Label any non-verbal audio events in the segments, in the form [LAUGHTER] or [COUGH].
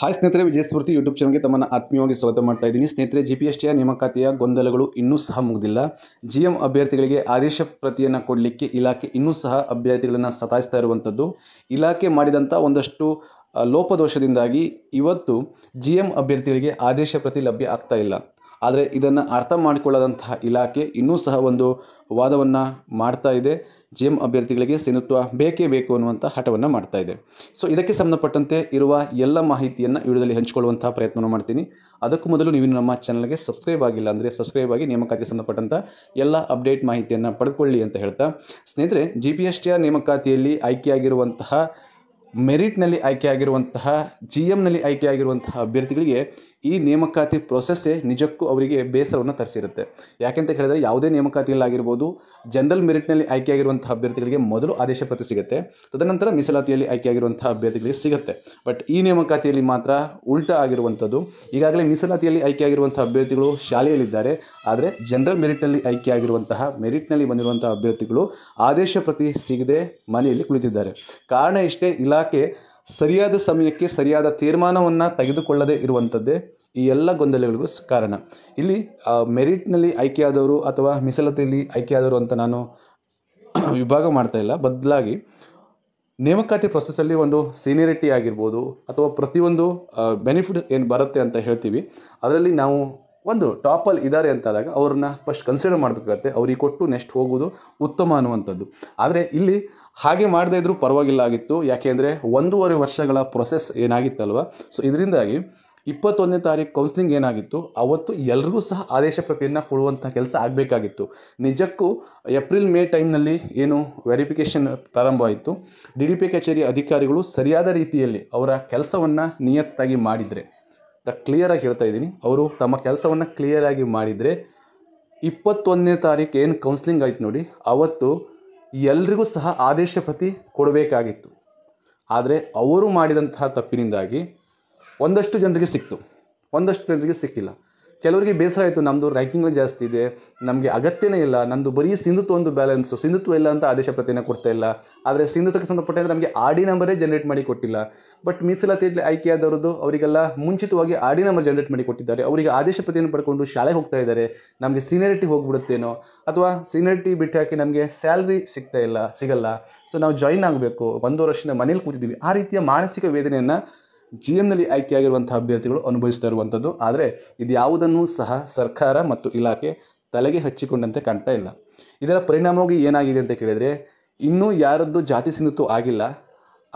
hi ಸ್ನೇಹಿತರೆ ವಿಜಯ ಸ್ಫೂರ್ತಿ YouTube ಚಾನಲ್ಗೆ ತಮ್ಮನ್ನು ಆತ್ಮೀಯವಾಗಿ ಸ್ವಾಗತ ಮಾಡ್ತಾ ಇದ್ದೀನಿ ಸ್ನೇಹಿತರೆ ಜಿ ಪಿ ಎಸ್ ಟಿಯ ನೇಮಕಾತಿಯ ಗೊಂದಲಗಳು ಇನ್ನೂ ಸಹ ಮುಗಿದಿಲ್ಲ ಜಿ ಎಂ ಅಭ್ಯರ್ಥಿಗಳಿಗೆ ಆದೇಶ ಪ್ರತಿಯನ್ನು ಕೊಡಲಿಕ್ಕೆ ಇಲಾಖೆ ಇನ್ನೂ ಸಹ ಅಭ್ಯರ್ಥಿಗಳನ್ನು ಸತಾಯಿಸ್ತಾ ಇರುವಂಥದ್ದು ಇಲಾಖೆ ಮಾಡಿದಂಥ ಒಂದಷ್ಟು ಲೋಪದೋಷದಿಂದಾಗಿ ಇವತ್ತು ಜಿ ಎಂ ಅಭ್ಯರ್ಥಿಗಳಿಗೆ ಆದೇಶ ಪ್ರತಿ ಲಭ್ಯ ಆಗ್ತಾ ಇಲ್ಲ ಆದರೆ ಇದನ್ನು ಅರ್ಥ ಮಾಡಿಕೊಳ್ಳದಂತಹ ಇಲಾಖೆ ಇನ್ನೂ ಸಹ ಒಂದು ವಾದವನ್ನು ಮಾಡ್ತಾ ಇದೆ ಜಿ ಎಂ ಅಭ್ಯರ್ಥಿಗಳಿಗೆ ಸಿಂಧುತ್ವ ಬೇಕೇ ಬೇಕು ಅನ್ನುವಂಥ ಹಠವನ್ನು ಮಾಡ್ತಾ ಇದೆ ಸೊ ಇದಕ್ಕೆ ಸಂಬಂಧಪಟ್ಟಂತೆ ಇರುವ ಎಲ್ಲ ಮಾಹಿತಿಯನ್ನು ವಿಡಿಯೋದಲ್ಲಿ ಹಂಚಿಕೊಳ್ಳುವಂತಹ ಪ್ರಯತ್ನವನ್ನು ಮಾಡ್ತೀನಿ ಅದಕ್ಕೂ ಮೊದಲು ನೀವು ನಮ್ಮ ಚಾನಲ್ಗೆ ಸಬ್ಸ್ಕ್ರೈಬ್ ಆಗಿಲ್ಲ ಅಂದರೆ ಸಬ್ಸ್ಕ್ರೈಬ್ ಆಗಿ ನೇಮಕಾತಿಗೆ ಸಂಬಂಧಪಟ್ಟಂಥ ಎಲ್ಲ ಅಪ್ಡೇಟ್ ಮಾಹಿತಿಯನ್ನು ಪಡ್ಕೊಳ್ಳಿ ಅಂತ ಹೇಳ್ತಾ ಸ್ನೇಹಿತರೆ ಜಿ ಪಿ ಎಸ್ ಟಿಯ ನೇಮಕಾತಿಯಲ್ಲಿ ಆಯ್ಕೆಯಾಗಿರುವಂತಹ ಮೆರಿಟ್ನಲ್ಲಿ ಆಯ್ಕೆಯಾಗಿರುವಂತಹ ಜಿ ಎಮ್ನಲ್ಲಿ ಆಯ್ಕೆಯಾಗಿರುವಂತಹ ಅಭ್ಯರ್ಥಿಗಳಿಗೆ ಈ ನೇಮಕಾತಿ ಪ್ರೊಸೆಸ್ಸೇ ನಿಜಕ್ಕೂ ಅವರಿಗೆ ಬೇಸರವನ್ನು ತರಿಸಿರುತ್ತೆ ಯಾಕೆಂತ ಹೇಳಿದರೆ ಯಾವುದೇ ನೇಮಕಾತಿಯಲ್ಲಾಗಿರ್ಬೋದು ಜನರಲ್ ಮೆರಿಟ್ನಲ್ಲಿ ಆಯ್ಕೆಯಾಗಿರುವಂಥ ಅಭ್ಯರ್ಥಿಗಳಿಗೆ ಮೊದಲು ಆದೇಶ ಪ್ರತಿ ಸಿಗುತ್ತೆ ತದನಂತರ ಮೀಸಲಾತಿಯಲ್ಲಿ ಆಯ್ಕೆಯಾಗಿರುವಂಥ ಅಭ್ಯರ್ಥಿಗಳಿಗೆ ಸಿಗುತ್ತೆ ಬಟ್ ಈ ನೇಮಕಾತಿಯಲ್ಲಿ ಮಾತ್ರ ಉಲ್ಟ ಆಗಿರುವಂಥದ್ದು ಈಗಾಗಲೇ ಮೀಸಲಾತಿಯಲ್ಲಿ ಆಯ್ಕೆಯಾಗಿರುವಂಥ ಅಭ್ಯರ್ಥಿಗಳು ಶಾಲೆಯಲ್ಲಿದ್ದಾರೆ ಆದರೆ ಜನರಲ್ ಮೆರಿಟ್ನಲ್ಲಿ ಆಯ್ಕೆಯಾಗಿರುವಂತಹ ಮೆರಿಟ್ನಲ್ಲಿ ಬಂದಿರುವಂಥ ಅಭ್ಯರ್ಥಿಗಳು ಆದೇಶ ಪ್ರತಿ ಸಿಗದೆ ಮನೆಯಲ್ಲಿ ಕುಳಿತಿದ್ದಾರೆ ಕಾರಣ ಇಷ್ಟೇ ಇಲಾಖೆ ಸರಿಯಾದ ಸಮಯಕ್ಕೆ ಸರಿಯಾದ ತೀರ್ಮಾನವನ್ನು ತೆಗೆದುಕೊಳ್ಳದೇ ಇರುವಂಥದ್ದೇ ಈ ಎಲ್ಲ ಗೊಂದಲಗಳಿಗೂ ಕಾರಣ ಇಲ್ಲಿ ಮೆರಿಟ್ನಲ್ಲಿ ಆಯ್ಕೆಯಾದವರು ಅಥವಾ ಮೀಸಲಾತಿಯಲ್ಲಿ ಆಯ್ಕೆಯಾದವರು ಅಂತ ನಾನು [CLEARS THROAT] ವಿಭಾಗ ಮಾಡ್ತಾ ಇಲ್ಲ ಬದಲಾಗಿ ನೇಮಕಾತಿ ಪ್ರೊಸೆಸ್ಸಲ್ಲಿ ಒಂದು ಸೀನಿಯರಿಟಿ ಆಗಿರ್ಬೋದು ಅಥವಾ ಪ್ರತಿಯೊಂದು ಬೆನಿಫಿಟ್ ಏನು ಬರುತ್ತೆ ಅಂತ ಹೇಳ್ತೀವಿ ಅದರಲ್ಲಿ ನಾವು ಒಂದು ಟಾಪಲ್ಲಿ ಇದ್ದಾರೆ ಅಂತಾದಾಗ ಅವ್ರನ್ನ ಫಸ್ಟ್ ಕನ್ಸಿಡರ್ ಮಾಡಬೇಕಾಗತ್ತೆ ಅವ್ರಿಗೆ ಕೊಟ್ಟು ನೆಕ್ಸ್ಟ್ ಹೋಗೋದು ಉತ್ತಮ ಅನ್ನುವಂಥದ್ದು ಆದರೆ ಇಲ್ಲಿ ಹಾಗೆ ಮಾಡದೇ ಇದ್ದರೂ ಪರವಾಗಿಲ್ಲ ಆಗಿತ್ತು ಯಾಕೆಂದರೆ ಒಂದೂವರೆ ವರ್ಷಗಳ ಪ್ರೊಸೆಸ್ ಏನಾಗಿತ್ತಲ್ವ ಸೊ ಇದರಿಂದಾಗಿ ಇಪ್ಪತ್ತೊಂದನೇ ತಾರೀಕು ಕೌನ್ಸಿಲಿಂಗ್ ಏನಾಗಿತ್ತು ಅವತ್ತು ಎಲ್ರಿಗೂ ಸಹ ಆದೇಶ ಪ್ರತಿಯನ್ನು ಕೊಡುವಂಥ ಕೆಲಸ ಆಗಬೇಕಾಗಿತ್ತು ನಿಜಕ್ಕೂ ಏಪ್ರಿಲ್ ಮೇ ಟೈಮ್ನಲ್ಲಿ ಏನು ವೆರಿಫಿಕೇಷನ್ ಪ್ರಾರಂಭ ಆಯಿತು ಡಿ ಡಿ ಪಿ ಕಚೇರಿ ಅಧಿಕಾರಿಗಳು ಸರಿಯಾದ ರೀತಿಯಲ್ಲಿ ಅವರ ಕೆಲಸವನ್ನು ನಿಯತ್ತಾಗಿ ಮಾಡಿದರೆ ಕ್ಲಿಯರಾಗಿ ಹೇಳ್ತಾ ಇದ್ದೀನಿ ಅವರು ತಮ್ಮ ಕೆಲಸವನ್ನು ಕ್ಲಿಯರಾಗಿ ಮಾಡಿದರೆ ಇಪ್ಪತ್ತೊಂದನೇ ತಾರೀಕು ಏನು ಕೌನ್ಸಿಲಿಂಗ್ ಆಯ್ತು ನೋಡಿ ಅವತ್ತು ಎಲ್ರಿಗೂ ಸಹ ಆದೇಶ ಪ್ರತಿ ಕೊಡಬೇಕಾಗಿತ್ತು ಆದರೆ ಅವರು ಮಾಡಿದಂತಹ ತಪ್ಪಿನಿಂದಾಗಿ ಒಂದಷ್ಟು ಜನರಿಗೆ ಸಿಕ್ತು ಒಂದಷ್ಟು ಜನರಿಗೆ ಸಿಕ್ಕಿಲ್ಲ ಕೆಲವರಿಗೆ ಬೇಸರ ಆಯಿತು ನಮ್ಮದು ರ್ಯಾಂಕಿಂಗ್ಲೇ ಜಾಸ್ತಿ ಇದೆ ನಮಗೆ ಅಗತ್ಯನೇ ಇಲ್ಲ ನಂದು ಬರೀ ಸಿಂಧುತ್ವ ಒಂದು ಬ್ಯಾಲೆನ್ಸು ಸಿಂಧುತ್ವ ಇಲ್ಲ ಅಂತ ಆದೇಶ ಪ್ರತಿನ ಕೊಡ್ತಾ ಇಲ್ಲ ಆದರೆ ಸಿಂಧುತ್ವಕ್ಕೆ ಸಂಬಂಧಪಟ್ಟಂತೆ ನಮಗೆ ಆಡಿ ನಂಬರೇ ಜನರೇಟ್ ಮಾಡಿ ಕೊಟ್ಟಿಲ್ಲ ಬಟ್ ಮೀಸಲಾತಿಯಲ್ಲಿ ಆದವರದ್ದು ಅವರಿಗೆಲ್ಲ ಮುಂಚಿತವಾಗಿ ಡಿ ನಂಬರ್ ಜನರೇಟ್ ಮಾಡಿ ಕೊಟ್ಟಿದ್ದಾರೆ ಅವರಿಗೆ ಆದೇಶ ಪ್ರತಿಯನ್ನು ಪಡ್ಕೊಂಡು ಶಾಲೆಗೆ ಹೋಗ್ತಾ ಇದ್ದಾರೆ ನಮಗೆ ಸೀನಿಯರಿಟಿ ಹೋಗ್ಬಿಡುತ್ತೇನೋ ಅಥವಾ ಸೀನಿಯರಿಟಿ ಬಿಟ್ಟು ಹಾಕಿ ನಮಗೆ ಸ್ಯಾಲ್ರಿ ಸಿಗ್ತಾ ಇಲ್ಲ ಸಿಗಲ್ಲ ಸೊ ನಾವು ಜಾಯಿನ್ ಆಗಬೇಕು ಒಂದು ವರ್ಷದಿಂದ ಮನೇಲಿ ಕೂತಿದ್ದೀವಿ ಆ ರೀತಿಯ ಮಾನಸಿಕ ವೇದನೆಯನ್ನು ಜಿ ನಲ್ಲಿ ಆಯ್ಕೆಯಾಗಿರುವಂಥ ಅಭ್ಯರ್ಥಿಗಳು ಅನುಭವಿಸ್ತಾ ಇರುವಂಥದ್ದು ಆದರೆ ಇದು ಯಾವುದನ್ನು ಸಹ ಸರ್ಕಾರ ಮತ್ತು ಇಲಾಖೆ ತಲೆಗೆ ಹಚ್ಚಿಕೊಂಡಂತೆ ಕಾಣ್ತಾ ಇಲ್ಲ ಇದರ ಪರಿಣಾಮವಾಗಿ ಏನಾಗಿದೆ ಅಂತ ಕೇಳಿದರೆ ಇನ್ನೂ ಯಾರದ್ದು ಜಾತಿ ಸಿಂಧುತ್ವ ಆಗಿಲ್ಲ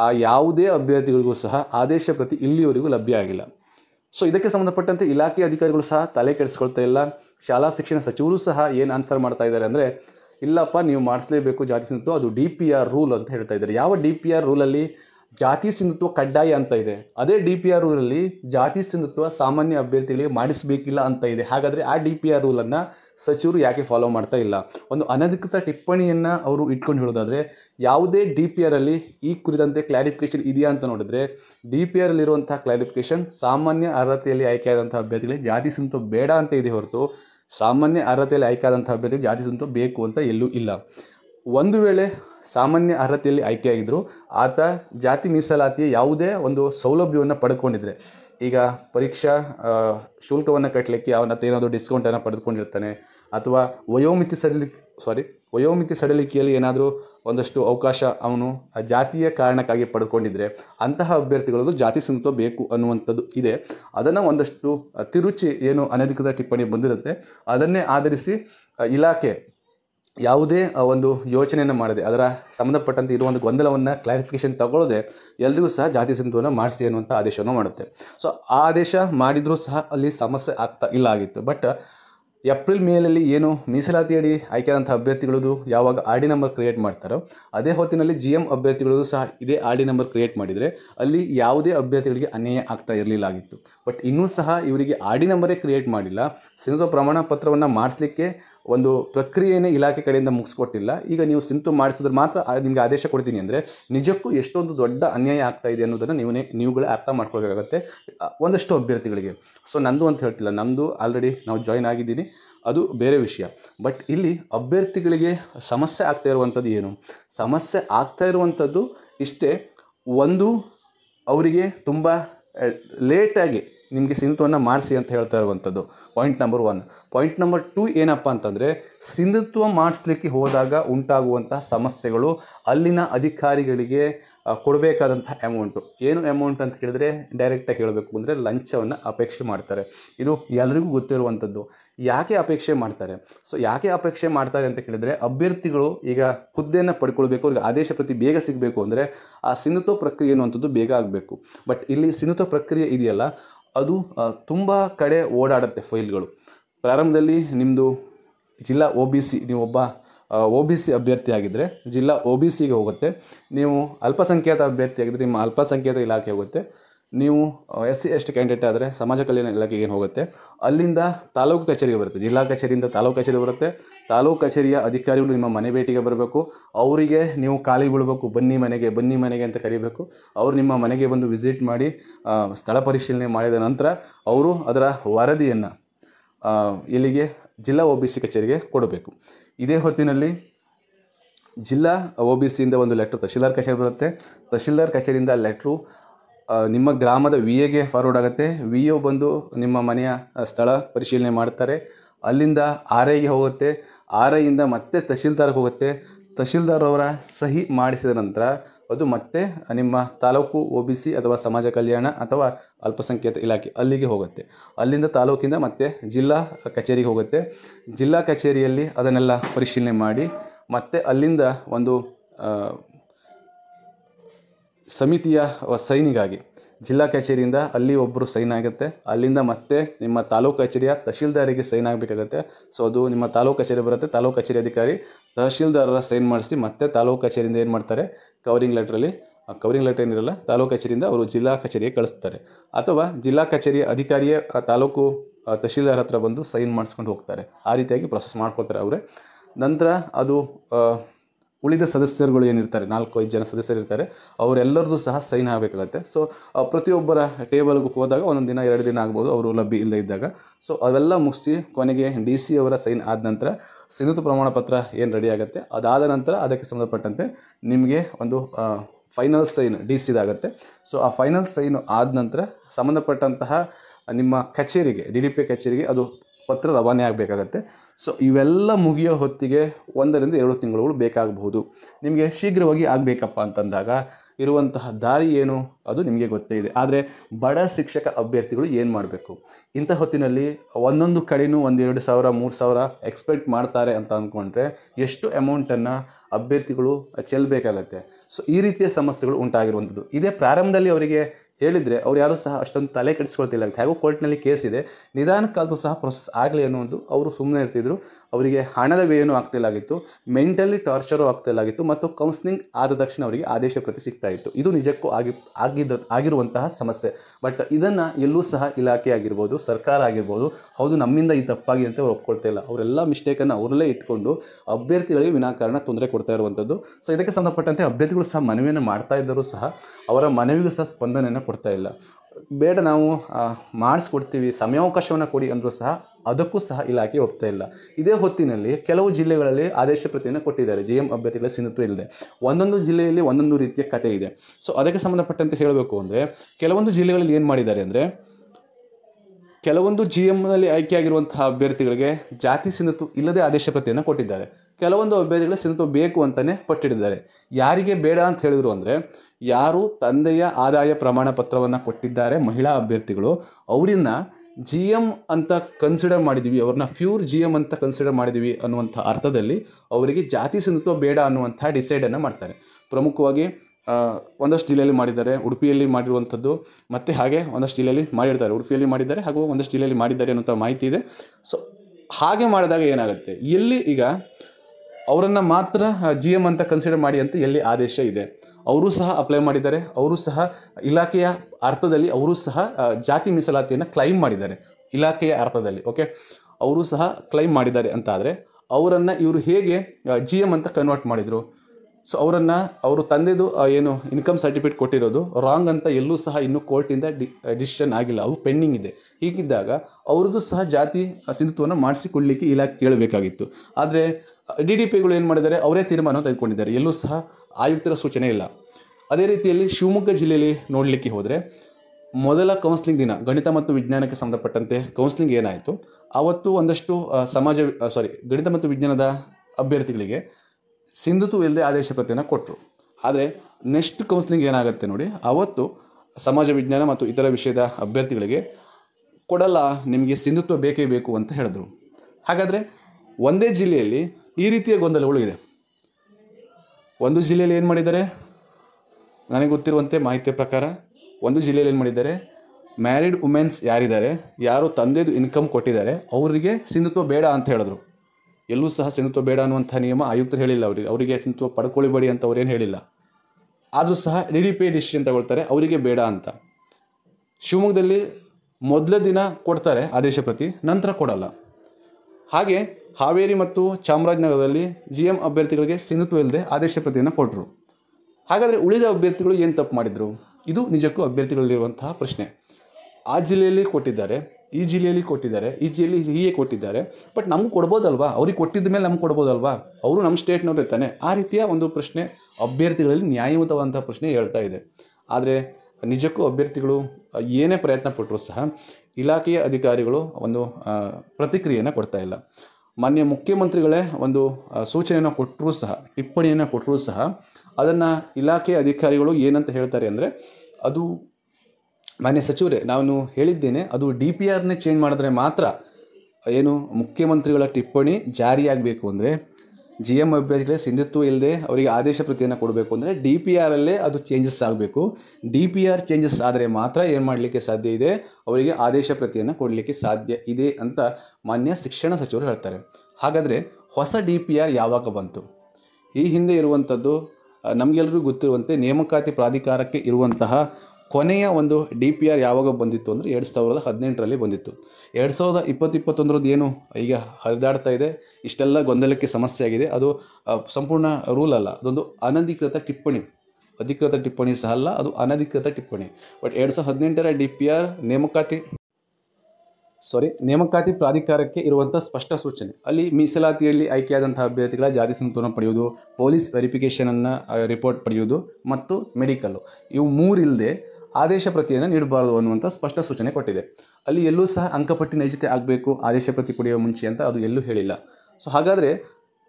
ಆ ಯಾವುದೇ ಅಭ್ಯರ್ಥಿಗಳಿಗೂ ಸಹ ಆದೇಶ ಪ್ರತಿ ಇಲ್ಲಿಯವರೆಗೂ ಲಭ್ಯ ಆಗಿಲ್ಲ ಸೊ ಇದಕ್ಕೆ ಸಂಬಂಧಪಟ್ಟಂತೆ ಇಲಾಖೆ ಅಧಿಕಾರಿಗಳು ಸಹ ತಲೆ ಕೆಡಿಸ್ಕೊಳ್ತಾ ಇಲ್ಲ ಶಾಲಾ ಶಿಕ್ಷಣ ಸಚಿವರು ಸಹ ಏನು ಆನ್ಸರ್ ಮಾಡ್ತಾ ಇದ್ದಾರೆ ಅಂದರೆ ಇಲ್ಲಪ್ಪ ನೀವು ಮಾಡಿಸ್ಲೇಬೇಕು ಜಾತಿ ಸಿಂಧುತ್ವ ಅದು ಡಿ ಪಿ ಆರ್ ರೂಲ್ ಅಂತ ಹೇಳ್ತಾ ಇದ್ದಾರೆ ಯಾವ ಡಿ ಪಿ ಆರ್ ರೂಲಲ್ಲಿ ಜಾತಿ ಸಿಂಧುತ್ವ ಕಡ್ಡಾಯ ಅಂತ ಇದೆ ಅದೇ ಡಿ ಪಿ ಆರ್ ರೂಲಲ್ಲಿ ಜಾತಿ ಸಿಂಧುತ್ವ ಸಾಮಾನ್ಯ ಅಭ್ಯರ್ಥಿಗಳಿಗೆ ಮಾಡಿಸಬೇಕಿಲ್ಲ ಅಂತ ಇದೆ ಹಾಗಾದರೆ ಆ ಡಿ ಪಿ ಆರ್ ರೂಲನ್ನು ಸಚಿವರು ಯಾಕೆ ಫಾಲೋ ಮಾಡ್ತಾ ಇಲ್ಲ ಒಂದು ಅನಧಿಕೃತ ಟಿಪ್ಪಣಿಯನ್ನು ಅವರು ಇಟ್ಕೊಂಡು ಹೇಳೋದಾದರೆ ಯಾವುದೇ ಡಿ ಪಿ ಆರಲ್ಲಿ ಈ ಕುರಿತಂತೆ ಕ್ಲಾರಿಫಿಕೇಷನ್ ಇದೆಯಾ ಅಂತ ನೋಡಿದ್ರೆ ಡಿ ಪಿ ಆರಲ್ಲಿರುವಂಥ ಕ್ಲಾರಿಫಿಕೇಷನ್ ಸಾಮಾನ್ಯ ಅರ್ಹತೆಯಲ್ಲಿ ಆಯ್ಕೆಯಾದಂಥ ಅಭ್ಯರ್ಥಿಗಳಿಗೆ ಜಾತಿ ಸಿಂಧುತ್ವ ಬೇಡ ಅಂತ ಇದೆ ಹೊರತು ಸಾಮಾನ್ಯ ಅರ್ಹತೆಯಲ್ಲಿ ಆಯ್ಕೆಯಾದಂಥ ಅಭ್ಯರ್ಥಿಗಳಿಗೆ ಜಾತಿ ಸಿಂಧುತ್ವ ಬೇಕು ಅಂತ ಎಲ್ಲೂ ಇಲ್ಲ ಒಂದು ವೇಳೆ ಸಾಮಾನ್ಯ ಅರ್ಹತೆಯಲ್ಲಿ ಆಯ್ಕೆಯಾಗಿದ್ದರು ಆತ ಜಾತಿ ಮೀಸಲಾತಿಯ ಯಾವುದೇ ಒಂದು ಸೌಲಭ್ಯವನ್ನು ಪಡ್ಕೊಂಡಿದ್ರೆ ಈಗ ಪರೀಕ್ಷಾ ಶುಲ್ಕವನ್ನು ಕಟ್ಟಲಿಕ್ಕೆ ಅವನ ಏನಾದರೂ ಡಿಸ್ಕೌಂಟನ್ನು ಪಡೆದುಕೊಂಡಿರ್ತಾನೆ ಅಥವಾ ವಯೋಮಿತಿ ಸಡಿಲಿ ಸಾರಿ ವಯೋಮಿತಿ ಸಡಿಲಿಕೆಯಲ್ಲಿ ಏನಾದರೂ ಒಂದಷ್ಟು ಅವಕಾಶ ಅವನು ಆ ಜಾತಿಯ ಕಾರಣಕ್ಕಾಗಿ ಪಡ್ಕೊಂಡಿದ್ರೆ ಅಂತಹ ಅಭ್ಯರ್ಥಿಗಳದ್ದು ಜಾತಿ ಸಿಂಧುತ್ವ ಬೇಕು ಅನ್ನುವಂಥದ್ದು ಇದೆ ಅದನ್ನು ಒಂದಷ್ಟು ತಿರುಚಿ ಏನು ಅನಧಿಕೃತ ಟಿಪ್ಪಣಿ ಬಂದಿರುತ್ತೆ ಅದನ್ನೇ ಆಧರಿಸಿ ಇಲಾಖೆ ಯಾವುದೇ ಒಂದು ಯೋಚನೆಯನ್ನು ಮಾಡದೆ ಅದರ ಸಂಬಂಧಪಟ್ಟಂತೆ ಇರುವ ಒಂದು ಗೊಂದಲವನ್ನು ಕ್ಲಾರಿಫಿಕೇಷನ್ ತಗೊಳ್ಳದೆ ಎಲ್ಲರಿಗೂ ಸಹ ಜಾತಿ ಸಿಂಧುವನ್ನು ಮಾಡಿಸಿ ಅನ್ನುವಂಥ ಆದೇಶವನ್ನು ಮಾಡುತ್ತೆ ಸೊ ಆ ಆದೇಶ ಮಾಡಿದರೂ ಸಹ ಅಲ್ಲಿ ಸಮಸ್ಯೆ ಆಗ್ತಾ ಇಲ್ಲ ಆಗಿತ್ತು ಬಟ್ ಏಪ್ರಿಲ್ ಮೇಲಲ್ಲಿ ಏನು ಮೀಸಲಾತಿಯಡಿ ಅಡಿ ಆಯ್ಕೆಯಾದಂಥ ಅಭ್ಯರ್ಥಿಗಳದು ಯಾವಾಗ ಆರ್ ಡಿ ನಂಬರ್ ಕ್ರಿಯೇಟ್ ಮಾಡ್ತಾರೋ ಅದೇ ಹೊತ್ತಿನಲ್ಲಿ ಜಿ ಎಮ್ ಅಭ್ಯರ್ಥಿಗಳದು ಸಹ ಇದೇ ಆರ್ ಡಿ ನಂಬರ್ ಕ್ರಿಯೇಟ್ ಮಾಡಿದರೆ ಅಲ್ಲಿ ಯಾವುದೇ ಅಭ್ಯರ್ಥಿಗಳಿಗೆ ಅನ್ಯಾಯ ಆಗ್ತಾ ಇರಲಿಲ್ಲ ಆಗಿತ್ತು ಬಟ್ ಇನ್ನೂ ಸಹ ಇವರಿಗೆ ಆರ್ ಡಿ ನಂಬರೇ ಕ್ರಿಯೇಟ್ ಮಾಡಿಲ್ಲ ಸಿಂಧುತ್ವ ಪ್ರಮಾಣ ಪತ್ರವನ್ನು ಮಾಡಿಸ್ಲಿಕ್ಕೆ ಒಂದು ಪ್ರಕ್ರಿಯೆನೇ ಇಲಾಖೆ ಕಡೆಯಿಂದ ಮುಗಿಸ್ಕೊಟ್ಟಿಲ್ಲ ಈಗ ನೀವು ಸಿಂತು ಮಾಡಿಸಿದ್ರೆ ಮಾತ್ರ ನಿಮಗೆ ಆದೇಶ ಕೊಡ್ತೀನಿ ಅಂದರೆ ನಿಜಕ್ಕೂ ಎಷ್ಟೊಂದು ದೊಡ್ಡ ಅನ್ಯಾಯ ಆಗ್ತಾ ಇದೆ ಅನ್ನೋದನ್ನು ನೀವು ನೀವುಗಳೇ ಅರ್ಥ ಮಾಡ್ಕೊಳ್ಬೇಕಾಗತ್ತೆ ಒಂದಷ್ಟು ಅಭ್ಯರ್ಥಿಗಳಿಗೆ ಸೊ ನಂದು ಅಂತ ಹೇಳ್ತಿಲ್ಲ ನಮ್ಮದು ಆಲ್ರೆಡಿ ನಾವು ಜಾಯ್ನ್ ಆಗಿದ್ದೀನಿ ಅದು ಬೇರೆ ವಿಷಯ ಬಟ್ ಇಲ್ಲಿ ಅಭ್ಯರ್ಥಿಗಳಿಗೆ ಸಮಸ್ಯೆ ಆಗ್ತಾ ಇರುವಂಥದ್ದು ಏನು ಸಮಸ್ಯೆ ಆಗ್ತಾ ಇರುವಂಥದ್ದು ಇಷ್ಟೇ ಒಂದು ಅವರಿಗೆ ತುಂಬ ಲೇಟಾಗಿ ನಿಮಗೆ ಸಿಂಧುತ್ವವನ್ನು ಮಾಡಿಸಿ ಅಂತ ಹೇಳ್ತಾ ಇರುವಂಥದ್ದು point number one point number two ಏನಪ್ಪ ಅಂತಂದರೆ ಸಿಂಧುತ್ವ ಮಾಡಿಸ್ಲಿಕ್ಕೆ ಹೋದಾಗ ಉಂಟಾಗುವಂತಹ ಸಮಸ್ಯೆಗಳು ಅಲ್ಲಿನ ಅಧಿಕಾರಿಗಳಿಗೆ ಕೊಡಬೇಕಾದಂಥ ಅಮೌಂಟು ಏನು ಅಮೌಂಟ್ ಅಂತ ಹೇಳಿದ್ರೆ ಡೈರೆಕ್ಟಾಗಿ ಹೇಳಬೇಕು ಅಂದರೆ ಲಂಚವನ್ನು ಅಪೇಕ್ಷೆ ಮಾಡ್ತಾರೆ ಇದು ಎಲ್ಲರಿಗೂ ಗೊತ್ತಿರುವಂಥದ್ದು ಯಾಕೆ ಅಪೇಕ್ಷೆ ಮಾಡ್ತಾರೆ ಸೊ ಯಾಕೆ ಅಪೇಕ್ಷೆ ಮಾಡ್ತಾರೆ ಅಂತ ಕೇಳಿದರೆ ಅಭ್ಯರ್ಥಿಗಳು ಈಗ ಹುದ್ದೆಯನ್ನು ಪಡ್ಕೊಳ್ಬೇಕು ಅವ್ರಿಗೆ ಆದೇಶ ಪ್ರತಿ ಬೇಗ ಸಿಗಬೇಕು ಅಂದರೆ ಆ ಸಿಂಧುತ್ವ ಪ್ರಕ್ರಿಯೆ ಅನ್ನುವಂಥದ್ದು ಬೇಗ ಆಗಬೇಕು ಬಟ್ ಇಲ್ಲಿ ಸಿಂಧುತ್ವ ಪ್ರಕ್ರಿಯೆ ಇದೆಯಲ್ಲ ಅದು ತುಂಬ ಕಡೆ ಓಡಾಡುತ್ತೆ ಫೈಲ್ಗಳು ಪ್ರಾರಂಭದಲ್ಲಿ ನಿಮ್ಮದು ಜಿಲ್ಲಾ ಒ ಬಿ ಸಿ ನೀವು ಒಬ್ಬ ಒ ಬಿ ಸಿ ಅಭ್ಯರ್ಥಿಯಾಗಿದ್ದರೆ ಜಿಲ್ಲಾ ಒ ಬಿ ಸಿಗೆ ಹೋಗುತ್ತೆ ನೀವು ಅಲ್ಪಸಂಖ್ಯಾತ ಅಭ್ಯರ್ಥಿಯಾಗಿದ್ದರೆ ನಿಮ್ಮ ಅಲ್ಪಸಂಖ್ಯಾತ ಇಲಾಖೆ ಹೋಗುತ್ತೆ ನೀವು S C S T candidate ಆದರೆ ಸಮಾಜ ಕಲ್ಯಾಣ ಇಲಾಖೆಗೆ ಏನು ಹೋಗುತ್ತೆ ಅಲ್ಲಿಂದ ತಾಲೂಕು ಕಚೇರಿಗೆ ಬರುತ್ತೆ ಜಿಲ್ಲಾ ಕಚೇರಿಯಿಂದ ತಾಲೂಕು ಕಚೇರಿ ಬರುತ್ತೆ ತಾಲೂಕು ಕಚೇರಿಯ ಅಧಿಕಾರಿಗಳು ನಿಮ್ಮ ಮನೆ ಭೇಟಿಗೆ ಬರಬೇಕು ಅವರಿಗೆ ನೀವು ಖಾಲಿ ಬೀಳಬೇಕು ಬನ್ನಿ ಮನೆಗೆ ಬನ್ನಿ ಮನೆಗೆ ಅಂತ ಕರಿಬೇಕು ಅವರು ನಿಮ್ಮ ಮನೆಗೆ ಬಂದು ವಿಸಿಟ್ ಮಾಡಿ ಸ್ಥಳ ಪರಿಶೀಲನೆ ಮಾಡಿದ ನಂತರ ಅವರು ಅದರ ವರದಿಯನ್ನು ಇಲ್ಲಿಗೆ ಜಿಲ್ಲಾ ಒ ಬಿ ಸಿ ಕಚೇರಿಗೆ ಕೊಡಬೇಕು ಇದೇ ಹೊತ್ತಿನಲ್ಲಿ ಜಿಲ್ಲಾ ಒ ಬಿ ಸಿಯಿಂದ ಒಂದು ಲೆಟ್ರ್ ತಹಶೀಲ್ದಾರ್ ಕಚೇರಿ ಬರುತ್ತೆ ತಹಶೀಲ್ದಾರ್ ಕಚೇರಿಯಿಂದ ಲೆಟ್ರು ನಿಮ್ಮ ಗ್ರಾಮದ ವಿ ಎಗೆ ಫಾರ್ವರ್ಡ್ ಆಗುತ್ತೆ ವಿ ಒ ಬಂದು ನಿಮ್ಮ ಮನೆಯ ಸ್ಥಳ ಪರಿಶೀಲನೆ ಮಾಡ್ತಾರೆ ಅಲ್ಲಿಂದ ಆರ್ ಐಗೆ ಹೋಗುತ್ತೆ ಆರ್ ಐಯಿಂದ ಮತ್ತೆ ತಹಶೀಲ್ದಾರ್ಗೆ ಹೋಗುತ್ತೆ ತಹಶೀಲ್ದಾರವರ ಸಹಿ ಮಾಡಿಸಿದ ನಂತರ ಅದು ಮತ್ತೆ ನಿಮ್ಮ ತಾಲೂಕು ಒ ಬಿ ಸಿ ಅಥವಾ ಸಮಾಜ ಕಲ್ಯಾಣ ಅಥವಾ ಅಲ್ಪಸಂಖ್ಯಾತ ಇಲಾಖೆ ಅಲ್ಲಿಗೆ ಹೋಗುತ್ತೆ ಅಲ್ಲಿಂದ ತಾಲೂಕಿಂದ ಮತ್ತೆ ಜಿಲ್ಲಾ ಕಚೇರಿಗೆ ಹೋಗುತ್ತೆ ಜಿಲ್ಲಾ ಕಚೇರಿಯಲ್ಲಿ ಅದನ್ನೆಲ್ಲ ಪರಿಶೀಲನೆ ಮಾಡಿ ಮತ್ತೆ ಅಲ್ಲಿಂದ ಒಂದು ಸಮಿತಿಯ ಸೈನಿಗಾಗಿ ಜಿಲ್ಲಾ ಕಚೇರಿಯಿಂದ ಅಲ್ಲಿ ಒಬ್ಬರು ಸೈನ್ ಆಗುತ್ತೆ ಅಲ್ಲಿಂದ ಮತ್ತೆ ನಿಮ್ಮ ತಾಲೂಕು ಕಚೇರಿಯ ತಹಶೀಲ್ದಾರಿಗೆ ಸೈನ್ ಆಗಬೇಕಾಗುತ್ತೆ ಸೊ ಅದು ನಿಮ್ಮ ತಾಲೂಕು ಕಚೇರಿ ಬರುತ್ತೆ ತಾಲೂಕು ಕಚೇರಿ ಅಧಿಕಾರಿ ತಹಶೀಲ್ದಾರರ ಸೈನ್ ಮಾಡಿಸಿ ಮತ್ತೆ ತಾಲೂಕು ಕಚೇರಿಯಿಂದ ಏನು ಮಾಡ್ತಾರೆ ಕವರಿಂಗ್ ಲೆಟ್ರಲ್ಲಿ ಕವರಿಂಗ್ ಲೆಟರ್ ಏನಿರಲ್ಲ ತಾಲೂಕು ಕಚೇರಿಯಿಂದ ಅವರು ಜಿಲ್ಲಾ ಕಚೇರಿಗೆ ಕಳಿಸ್ತಾರೆ ಅಥವಾ ಜಿಲ್ಲಾ ಕಚೇರಿಯ ಅಧಿಕಾರಿಯೇ ತಾಲೂಕು ತಹಶೀಲ್ದಾರ್ ಹತ್ರ ಬಂದು ಸೈನ್ ಮಾಡಿಸ್ಕೊಂಡು ಹೋಗ್ತಾರೆ ಆ ರೀತಿಯಾಗಿ ಪ್ರೊಸೆಸ್ ಮಾಡ್ಕೊಳ್ತಾರೆ ಅವರೇ ನಂತರ ಅದು ಉಳಿದ ಸದಸ್ಯರುಗಳು ಏನಿರ್ತಾರೆ ನಾಲ್ಕು ಐದು ಜನ ಸದಸ್ಯರು ಇರ್ತಾರೆ ಅವರೆಲ್ಲರದ್ದು ಸಹ ಸೈನ್ ಆಗಬೇಕಾಗತ್ತೆ ಸೊ ಪ್ರತಿಯೊಬ್ಬರ ಟೇಬಲ್ಗೂ ಹೋದಾಗ ಒಂದೊಂದು ದಿನ ಎರಡು ದಿನ ಆಗ್ಬೋದು ಅವರು ಲಭ್ಯ ಇಲ್ಲದೇ ಇದ್ದಾಗ ಸೊ ಅವೆಲ್ಲ ಮುಗಿಸಿ ಕೊನೆಗೆ ಡಿ ಸಿ ಅವರ ಸೈನ್ ಆದ ನಂತರ ಸಿನಿತು ಪ್ರಮಾಣ ಪತ್ರ ಏನು ರೆಡಿ ಆಗುತ್ತೆ ಅದಾದ ನಂತರ ಅದಕ್ಕೆ ಸಂಬಂಧಪಟ್ಟಂತೆ ನಿಮಗೆ ಒಂದು ಫೈನಲ್ ಸೈನ್ ಡಿ ಸಿದಾಗುತ್ತೆ ಸೊ ಆ ಫೈನಲ್ ಸೈನು ಆದ ನಂತರ ಸಂಬಂಧಪಟ್ಟಂತಹ ನಿಮ್ಮ ಕಚೇರಿಗೆ ಡಿ ಡಿ ಪಿ ಕಚೇರಿಗೆ ಅದು ಪತ್ರ ರವಾನೆ ಆಗಬೇಕಾಗತ್ತೆ ಸೊ ಇವೆಲ್ಲ ಮುಗಿಯೋ ಹೊತ್ತಿಗೆ ಒಂದರಿಂದ ಎರಡು ತಿಂಗಳುಗಳು ಬೇಕಾಗಬಹುದು ನಿಮಗೆ ಶೀಘ್ರವಾಗಿ ಆಗಬೇಕಪ್ಪ ಅಂತಂದಾಗ ಇರುವಂತಹ ದಾರಿ ಏನು ಅದು ನಿಮಗೆ ಗೊತ್ತೇ ಇದೆ ಆದರೆ ಬಡ ಶಿಕ್ಷಕ ಅಭ್ಯರ್ಥಿಗಳು ಏನು ಮಾಡಬೇಕು ಇಂಥ ಹೊತ್ತಿನಲ್ಲಿ ಒಂದೊಂದು ಕಡೆಯೂ ಎರಡು ಸಾವಿರ ಮೂರು ಸಾವಿರ ಎಕ್ಸ್ಪೆಕ್ಟ್ ಮಾಡ್ತಾರೆ ಅಂತ ಅಂದ್ಕೊಂಡ್ರೆ ಎಷ್ಟು ಅಮೌಂಟನ್ನು ಅಭ್ಯರ್ಥಿಗಳು ಚೆಲ್ಲಬೇಕಾಗತ್ತೆ ಸೊ ಈ ರೀತಿಯ ಸಮಸ್ಯೆಗಳು ಉಂಟಾಗಿರುವಂಥದ್ದು ಇದೇ ಪ್ರಾರಂಭದಲ್ಲಿ ಅವರಿಗೆ ಹೇಳಿದರೆ ಅವ್ರು ಯಾರೂ ಸಹ ಅಷ್ಟೊಂದು ತಲೆ ಕೆಡಿಸ್ಕೊಳ್ತಿಲ್ಲ ಹೇಗೂ ಕೋರ್ಟ್ನಲ್ಲಿ ಕೇಸ್ ಇದೆ ನಿಧಾನಕ್ಕಾದರೂ ಸಹ ಪ್ರೊಸೆಸ್ ಆಗಲಿ ಅನ್ನೋ ಒಂದು ಅವರು ಸುಮ್ಮನೆ ಇರ್ತಿದ್ರು ಅವರಿಗೆ ಹಣದ ವ್ಯಯನೂ ಆಗ್ತಿಲ್ಲಾಗಿತ್ತು ಮೆಂಟಲಿ ಟಾರ್ಚರೂ ಆಗ್ತಿಲ್ಲಾಗಿತ್ತು ಮತ್ತು ಕೌನ್ಸಿಲಿಂಗ್ ಆದ ತಕ್ಷಣ ಅವರಿಗೆ ಆದೇಶ ಪ್ರತಿ ಸಿಗ್ತಾ ಇತ್ತು ಇದು ನಿಜಕ್ಕೂ ಆಗಿ ಆಗಿದ್ದ ಆಗಿರುವಂತಹ ಸಮಸ್ಯೆ ಬಟ್ ಇದನ್ನು ಎಲ್ಲೂ ಸಹ ಇಲಾಖೆ ಆಗಿರ್ಬೋದು ಸರ್ಕಾರ ಆಗಿರ್ಬೋದು ಹೌದು ನಮ್ಮಿಂದ ಈ ತಪ್ಪಾಗಿದೆ ಅಂತ ಅವ್ರು ಒಪ್ಕೊಳ್ತಾ ಇಲ್ಲ ಅವರೆಲ್ಲ ಮಿಸ್ಟೇಕನ್ನು ಅವರಲ್ಲೇ ಇಟ್ಕೊಂಡು ಅಭ್ಯರ್ಥಿಗಳಿಗೆ ವಿನಾಕಾರಣ ತೊಂದರೆ ಕೊಡ್ತಾ ಇರುವಂಥದ್ದು ಸೊ ಇದಕ್ಕೆ ಸಂಬಂಧಪಟ್ಟಂತೆ ಅಭ್ಯರ್ಥಿಗಳು ಸಹ ಮನವಿಯನ್ನು ಮಾಡ್ತಾ ಇದ್ದರೂ ಸಹ ಅವರ ಮನವಿಗೂ ಸಹ ಸ್ಪಂದನೆಯನ್ನು ಕೊಡ್ತಾ ಇಲ್ಲ ಬೇಡ ನಾವು ಮಾಡಿಸ್ಕೊಡ್ತೀವಿ ಸಮಯಾವಕಾಶವನ್ನು ಕೊಡಿ ಅಂದರೂ ಸಹ ಅದಕ್ಕೂ ಸಹ ಇಲಾಖೆ ಒಪ್ತಾ ಇಲ್ಲ ಇದೇ ಹೊತ್ತಿನಲ್ಲಿ ಕೆಲವು ಜಿಲ್ಲೆಗಳಲ್ಲಿ ಆದೇಶ ಪ್ರತಿಯನ್ನು ಕೊಟ್ಟಿದ್ದಾರೆ ಜಿ ಎಂ ಅಭ್ಯರ್ಥಿಗಳ ಸಿಂಧುತ್ವ ಇಲ್ಲದೆ ಒಂದೊಂದು ಜಿಲ್ಲೆಯಲ್ಲಿ ಒಂದೊಂದು ರೀತಿಯ ಕತೆ ಇದೆ ಸೊ ಅದಕ್ಕೆ ಸಂಬಂಧಪಟ್ಟಂತೆ ಹೇಳಬೇಕು ಅಂದರೆ ಕೆಲವೊಂದು ಜಿಲ್ಲೆಗಳಲ್ಲಿ ಏನು ಮಾಡಿದ್ದಾರೆ ಅಂದರೆ ಕೆಲವೊಂದು ಜಿ ಎಮ್ನಲ್ಲಿ ಆಯ್ಕೆಯಾಗಿರುವಂತಹ ಅಭ್ಯರ್ಥಿಗಳಿಗೆ ಜಾತಿ ಸಿಂಧುತ್ವ ಇಲ್ಲದೆ ಆದೇಶ ಪ್ರತಿಯನ್ನು ಕೊಟ್ಟಿದ್ದಾರೆ ಕೆಲವೊಂದು ಅಭ್ಯರ್ಥಿಗಳ ಸಿಂಧುತ್ವ ಬೇಕು ಅಂತಲೇ ಪಟ್ಟಿಡಿದ್ದಾರೆ ಯಾರಿಗೆ ಬೇಡ ಅಂತ ಹೇಳಿದರು ಅಂದರೆ ಯಾರು ತಂದೆಯ ಆದಾಯ ಪ್ರಮಾಣ ಪತ್ರವನ್ನು ಕೊಟ್ಟಿದ್ದಾರೆ ಮಹಿಳಾ ಅಭ್ಯರ್ಥಿಗಳು ಅವರಿಂದ ಜಿ ಎಮ್ ಅಂತ ಕನ್ಸಿಡರ್ ಮಾಡಿದ್ದೀವಿ ಅವ್ರನ್ನ ಪ್ಯೂರ್ ಜಿ ಎಮ್ ಅಂತ ಕನ್ಸಿಡರ್ ಮಾಡಿದ್ದೀವಿ ಅನ್ನುವಂಥ ಅರ್ಥದಲ್ಲಿ ಅವರಿಗೆ ಜಾತಿ ಸಿಂಧುತ್ವ ಬೇಡ ಅನ್ನುವಂಥ ಡಿಸೈಡನ್ನು ಮಾಡ್ತಾರೆ ಪ್ರಮುಖವಾಗಿ ಒಂದಷ್ಟು ಜಿಲ್ಲೆಯಲ್ಲಿ ಮಾಡಿದ್ದಾರೆ ಉಡುಪಿಯಲ್ಲಿ ಮಾಡಿರುವಂಥದ್ದು ಮತ್ತು ಹಾಗೆ ಒಂದಷ್ಟು ಜಿಲ್ಲೆಯಲ್ಲಿ ಮಾಡಿರ್ತಾರೆ ಉಡುಪಿಯಲ್ಲಿ ಮಾಡಿದ್ದಾರೆ ಹಾಗೂ ಒಂದಷ್ಟು ಜಿಲ್ಲೆಯಲ್ಲಿ ಮಾಡಿದ್ದಾರೆ ಅನ್ನುವಂಥ ಮಾಹಿತಿ ಇದೆ ಸೊ ಹಾಗೆ ಮಾಡಿದಾಗ ಏನಾಗುತ್ತೆ ಎಲ್ಲಿ ಈಗ ಅವರನ್ನು ಮಾತ್ರ ಜಿ ಎಮ್ ಅಂತ ಕನ್ಸಿಡರ್ ಮಾಡಿ ಅಂತ ಎಲ್ಲಿ ಆದೇಶ ಇದೆ ಅವರು ಸಹ ಅಪ್ಲೈ ಮಾಡಿದ್ದಾರೆ ಅವರು ಸಹ ಇಲಾಖೆಯ ಅರ್ಥದಲ್ಲಿ ಅವರು ಸಹ ಜಾತಿ ಮೀಸಲಾತಿಯನ್ನು ಕ್ಲೈಮ್ ಮಾಡಿದ್ದಾರೆ ಇಲಾಖೆಯ ಅರ್ಥದಲ್ಲಿ ಓಕೆ ಅವರು ಸಹ ಕ್ಲೈಮ್ ಮಾಡಿದ್ದಾರೆ ಅಂತ ಆದರೆ ಅವರನ್ನು ಇವರು ಹೇಗೆ ಜಿ ಎಮ್ ಅಂತ ಕನ್ವರ್ಟ್ ಮಾಡಿದರು ಸೊ ಅವರನ್ನು ಅವರು ತಂದೆದು ಏನು ಇನ್ಕಮ್ ಸರ್ಟಿಫಿಕೇಟ್ ಕೊಟ್ಟಿರೋದು ರಾಂಗ್ ಅಂತ ಎಲ್ಲೂ ಸಹ ಇನ್ನೂ ಕೋರ್ಟಿಂದ ಡಿ ಡಿಸಿಷನ್ ಆಗಿಲ್ಲ ಅವು ಪೆಂಡಿಂಗ್ ಇದೆ ಹೀಗಿದ್ದಾಗ ಅವ್ರದ್ದು ಸಹ ಜಾತಿ ಸಿಂಧುತ್ವವನ್ನು ಮಾಡಿಸಿಕೊಳ್ಳಲಿಕ್ಕೆ ಇಲಾಖೆ ಕೇಳಬೇಕಾಗಿತ್ತು ಆದರೆ ಡಿ ಡಿ ಪಿಗಳು ಏನು ಮಾಡಿದ್ದಾರೆ ಅವರೇ ತೀರ್ಮಾನ ತೆಗೆದುಕೊಂಡಿದ್ದಾರೆ ಎಲ್ಲೂ ಸಹ ಆಯುಕ್ತರ ಸೂಚನೆ ಇಲ್ಲ ಅದೇ ರೀತಿಯಲ್ಲಿ ಶಿವಮೊಗ್ಗ ಜಿಲ್ಲೆಯಲ್ಲಿ ನೋಡಲಿಕ್ಕೆ ಹೋದರೆ ಮೊದಲ ಕೌನ್ಸಿಲಿಂಗ್ ದಿನ ಗಣಿತ ಮತ್ತು ವಿಜ್ಞಾನಕ್ಕೆ ಸಂಬಂಧಪಟ್ಟಂತೆ ಕೌನ್ಸಿಲಿಂಗ್ ಏನಾಯಿತು ಆವತ್ತು ಒಂದಷ್ಟು ಸಮಾಜ ಸಾರಿ ಗಣಿತ ಮತ್ತು ವಿಜ್ಞಾನದ ಅಭ್ಯರ್ಥಿಗಳಿಗೆ ಸಿಂಧುತ್ವ ಇಲ್ಲದೆ ಆದೇಶ ಪ್ರತಿಯನ್ನು ಕೊಟ್ಟರು ಆದರೆ ನೆಕ್ಸ್ಟ್ ಕೌನ್ಸಿಲಿಂಗ್ ಏನಾಗುತ್ತೆ ನೋಡಿ ಆವತ್ತು ಸಮಾಜ ವಿಜ್ಞಾನ ಮತ್ತು ಇತರ ವಿಷಯದ ಅಭ್ಯರ್ಥಿಗಳಿಗೆ ಕೊಡಲ್ಲ ನಿಮಗೆ ಸಿಂಧುತ್ವ ಬೇಕೇ ಬೇಕು ಅಂತ ಹೇಳಿದ್ರು ಹಾಗಾದರೆ ಒಂದೇ ಜಿಲ್ಲೆಯಲ್ಲಿ ಈ ರೀತಿಯ ಗೊಂದಲಗಳು ಇದೆ ಒಂದು ಜಿಲ್ಲೆಯಲ್ಲಿ ಏನು ಮಾಡಿದ್ದಾರೆ ನನಗೆ ಗೊತ್ತಿರುವಂತೆ ಮಾಹಿತಿಯ ಪ್ರಕಾರ ಒಂದು ಜಿಲ್ಲೆಯಲ್ಲಿ ಏನು ಮಾಡಿದ್ದಾರೆ ಮ್ಯಾರಿಡ್ ವುಮೆನ್ಸ್ ಯಾರಿದ್ದಾರೆ ಯಾರು ತಂದೆದು ಇನ್ಕಮ್ ಕೊಟ್ಟಿದ್ದಾರೆ ಅವರಿಗೆ ಸಿಂಧುತ್ವ ಬೇಡ ಅಂತ ಹೇಳಿದ್ರು ಎಲ್ಲೂ ಸಹ ಸಿಂಧುತ್ವ ಬೇಡ ಅನ್ನುವಂಥ ನಿಯಮ ಆಯುಕ್ತರು ಹೇಳಿಲ್ಲ ಅವರಿಗೆ ಅವರಿಗೆ ಸಿಂಧುತ್ವ ಪಡ್ಕೊಳ್ಳಿಬೇಡಿ ಅಂತ ಅವ್ರೇನು ಹೇಳಿಲ್ಲ ಆದರೂ ಸಹ ಡಿ ಡಿ ಪಿ ಡಿಸಿಷನ್ ತಗೊಳ್ತಾರೆ ಅವರಿಗೆ ಬೇಡ ಅಂತ ಶಿವಮೊಗ್ಗದಲ್ಲಿ ಮೊದಲ ದಿನ ಕೊಡ್ತಾರೆ ಆದೇಶ ಪ್ರತಿ ನಂತರ ಕೊಡಲ್ಲ ಹಾಗೆ ಹಾವೇರಿ ಮತ್ತು ಚಾಮರಾಜನಗರದಲ್ಲಿ ಜಿ ಎಂ ಅಭ್ಯರ್ಥಿಗಳಿಗೆ ಸಿಂಧುತ್ವ ಇಲ್ಲದೆ ಆದೇಶ ಪ್ರತಿಯನ್ನು ಕೊಟ್ಟರು ಹಾಗಾದರೆ ಉಳಿದ ಅಭ್ಯರ್ಥಿಗಳು ಏನು ತಪ್ಪು ಮಾಡಿದರು ಇದು ನಿಜಕ್ಕೂ ಅಭ್ಯರ್ಥಿಗಳಲ್ಲಿರುವಂತಹ ಪ್ರಶ್ನೆ ಆ ಜಿಲ್ಲೆಯಲ್ಲಿ ಕೊಟ್ಟಿದ್ದಾರೆ ಈ ಜಿಲ್ಲೆಯಲ್ಲಿ ಕೊಟ್ಟಿದ್ದಾರೆ ಈ ಜಿಲ್ಲೆಯಲ್ಲಿ ಹೀಗೆ ಕೊಟ್ಟಿದ್ದಾರೆ ಬಟ್ ನಮ್ಗೆ ಕೊಡ್ಬೋದಲ್ವಾ ಅವ್ರಿಗೆ ಕೊಟ್ಟಿದ್ದ ಮೇಲೆ ನಮ್ಗೆ ಕೊಡ್ಬೋದಲ್ವಾ ಅವರು ನಮ್ಮ ಸ್ಟೇಟ್ನವರು ತಾನೆ ಆ ರೀತಿಯ ಒಂದು ಪ್ರಶ್ನೆ ಅಭ್ಯರ್ಥಿಗಳಲ್ಲಿ ನ್ಯಾಯಯುತವಾದಂಥ ಪ್ರಶ್ನೆ ಹೇಳ್ತಾ ಇದೆ ಆದರೆ ನಿಜಕ್ಕೂ ಅಭ್ಯರ್ಥಿಗಳು ಏನೇ ಪ್ರಯತ್ನ ಪಟ್ಟರೂ ಸಹ ಇಲಾಖೆಯ ಅಧಿಕಾರಿಗಳು ಒಂದು ಪ್ರತಿಕ್ರಿಯೆಯನ್ನು ಕೊಡ್ತಾ ಇಲ್ಲ ಮಾನ್ಯ ಮುಖ್ಯಮಂತ್ರಿಗಳೇ ಒಂದು ಸೂಚನೆಯನ್ನು ಕೊಟ್ಟರೂ ಸಹ ಟಿಪ್ಪಣಿಯನ್ನು ಕೊಟ್ಟರೂ ಸಹ ಅದನ್ನು ಇಲಾಖೆ ಅಧಿಕಾರಿಗಳು ಏನಂತ ಹೇಳ್ತಾರೆ ಅಂದರೆ ಅದು ಮಾನ್ಯ ಸಚಿವರೇ ನಾನು ಹೇಳಿದ್ದೇನೆ ಅದು ಡಿ ಪಿ ಆರ್ನೇ ಚೇಂಜ್ ಮಾಡಿದ್ರೆ ಮಾತ್ರ ಏನು ಮುಖ್ಯಮಂತ್ರಿಗಳ ಟಿಪ್ಪಣಿ ಜಾರಿಯಾಗಬೇಕು ಅಂದರೆ ಜಿ ಎಮ್ ಅಭ್ಯರ್ಥಿಗಳಿಗೆ ಸಿಂಧುತ್ವ ಇಲ್ಲದೆ ಅವರಿಗೆ ಆದೇಶ ಪ್ರತಿಯನ್ನು ಕೊಡಬೇಕು ಅಂದರೆ ಡಿ ಪಿ ಆರಲ್ಲೇ ಅದು ಚೇಂಜಸ್ ಆಗಬೇಕು ಡಿ ಪಿ ಆರ್ ಚೇಂಜಸ್ ಆದರೆ ಮಾತ್ರ ಏನು ಮಾಡಲಿಕ್ಕೆ ಸಾಧ್ಯ ಇದೆ ಅವರಿಗೆ ಆದೇಶ ಪ್ರತಿಯನ್ನು ಕೊಡಲಿಕ್ಕೆ ಸಾಧ್ಯ ಇದೆ ಅಂತ ಮಾನ್ಯ ಶಿಕ್ಷಣ ಸಚಿವರು ಹೇಳ್ತಾರೆ ಹಾಗಾದರೆ ಹೊಸ ಡಿ ಪಿ ಆರ್ ಯಾವಾಗ ಬಂತು ಈ ಹಿಂದೆ ಇರುವಂಥದ್ದು ನಮಗೆಲ್ಲರಿಗೂ ಗೊತ್ತಿರುವಂತೆ ನೇಮಕಾತಿ ಪ್ರಾಧಿಕಾರಕ್ಕೆ ಇರುವಂತಹ ಕೊನೆಯ ಒಂದು ಡಿ ಪಿ ಆರ್ ಯಾವಾಗ ಬಂದಿತ್ತು ಅಂದರೆ ಎರಡು ಸಾವಿರದ ಹದಿನೆಂಟರಲ್ಲಿ ಬಂದಿತ್ತು ಎರಡು ಸಾವಿರದ ಇಪ್ಪತ್ತು ಇಪ್ಪತ್ತೊಂದರದ್ದು ಏನು ಈಗ ಹರಿದಾಡ್ತಾ ಇದೆ ಇಷ್ಟೆಲ್ಲ ಗೊಂದಲಕ್ಕೆ ಸಮಸ್ಯೆ ಆಗಿದೆ ಅದು ಸಂಪೂರ್ಣ ರೂಲ್ ಅಲ್ಲ ಅದೊಂದು ಅನಧಿಕೃತ ಟಿಪ್ಪಣಿ ಅಧಿಕೃತ ಟಿಪ್ಪಣಿ ಸಹ ಅಲ್ಲ ಅದು ಅನಧಿಕೃತ ಟಿಪ್ಪಣಿ ಬಟ್ ಎರಡು ಸಾವಿರದ ಹದಿನೆಂಟರ ಡಿ ಪಿ ಆರ್ ನೇಮಕಾತಿ ಸಾರಿ ನೇಮಕಾತಿ ಪ್ರಾಧಿಕಾರಕ್ಕೆ ಇರುವಂಥ ಸ್ಪಷ್ಟ ಸೂಚನೆ ಅಲ್ಲಿ ಮೀಸಲಾತಿಯಲ್ಲಿ ಆಯ್ಕೆಯಾದಂಥ ಅಭ್ಯರ್ಥಿಗಳ ಜಾತಿ ಸಂತುಲನ ಪಡೆಯುವುದು ಪೊಲೀಸ್ ವೆರಿಫಿಕೇಷನನ್ನು ರಿಪೋರ್ಟ್ ಪಡೆಯುವುದು ಮತ್ತು ಮೆಡಿಕಲ್ಲು ಇವು ಮೂರಿಲ್ಲದೆ ಆದೇಶ ಪ್ರತಿಯನ್ನು ನೀಡಬಾರದು ಅನ್ನುವಂಥ ಸ್ಪಷ್ಟ ಸೂಚನೆ ಕೊಟ್ಟಿದೆ ಅಲ್ಲಿ ಎಲ್ಲೂ ಸಹ ಅಂಕಪಟ್ಟಿ ನೈಜತೆ ಆಗಬೇಕು ಆದೇಶ ಪ್ರತಿ ಕುಡಿಯುವ ಮುಂಚೆ ಅಂತ ಅದು ಎಲ್ಲೂ ಹೇಳಿಲ್ಲ ಸೊ ಹಾಗಾದರೆ